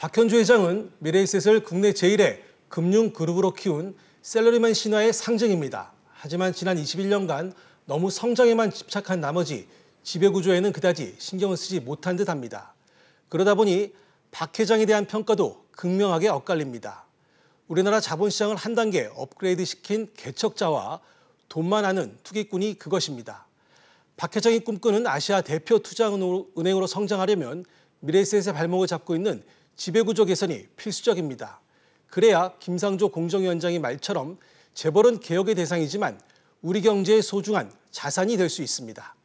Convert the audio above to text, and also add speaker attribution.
Speaker 1: 박현주 회장은 미래에셋을 국내 제1의 금융그룹으로 키운 셀러리맨 신화의 상징입니다. 하지만 지난 21년간 너무 성장에만 집착한 나머지 지배구조에는 그다지 신경을 쓰지 못한 듯합니다. 그러다 보니 박 회장에 대한 평가도 극명하게 엇갈립니다. 우리나라 자본시장을 한 단계 업그레이드 시킨 개척자와 돈만 아는 투기꾼이 그것입니다. 박 회장이 꿈꾸는 아시아 대표 투자은행으로 성장하려면 미래에셋의 발목을 잡고 있는 지배구조 개선이 필수적입니다. 그래야 김상조 공정위원장이 말처럼 재벌은 개혁의 대상이지만 우리 경제의 소중한 자산이 될 수 있습니다.